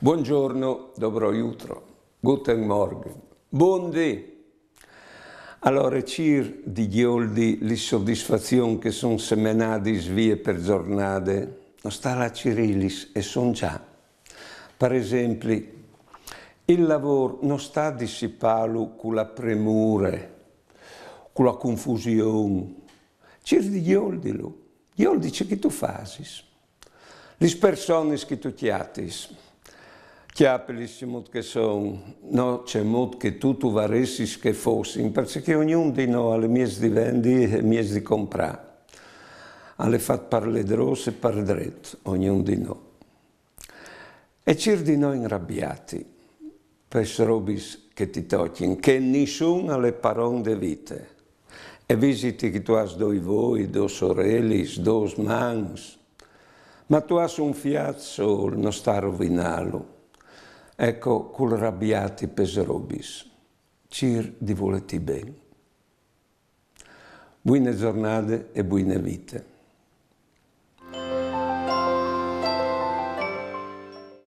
Buongiorno, dobro jutro, guten morgen, buon di. Allora, cir di ghioldi l'insoddisfazione che son semenati svie per giornate, non sta la cirilis e son già. Per esempio, il lavoro non sta dissipato con la premura, con la confusione. Cir di ghioldi lo. Ghioldi c'è che tu fasis, le persone che tu chiatis chiapeli si mut che sono, no, c'è mut che tu tutto varessi che fossi, perché ognuno di noi ha le mie di vendi e le mie di comprare. Alle fat parle drosse e par dretto, ognuno di noi. E c'è di noi inrabbiati, per robis che ti tocchino, che nessuno ha le parole di vite. E visiti che tu hai due voi, due sorelle, due mans, ma tu hai un fiat solo, non sta rovinalo. Ecco, cul rabbiati peserobis, cir di voleti ben. Buine giornate e buine vite.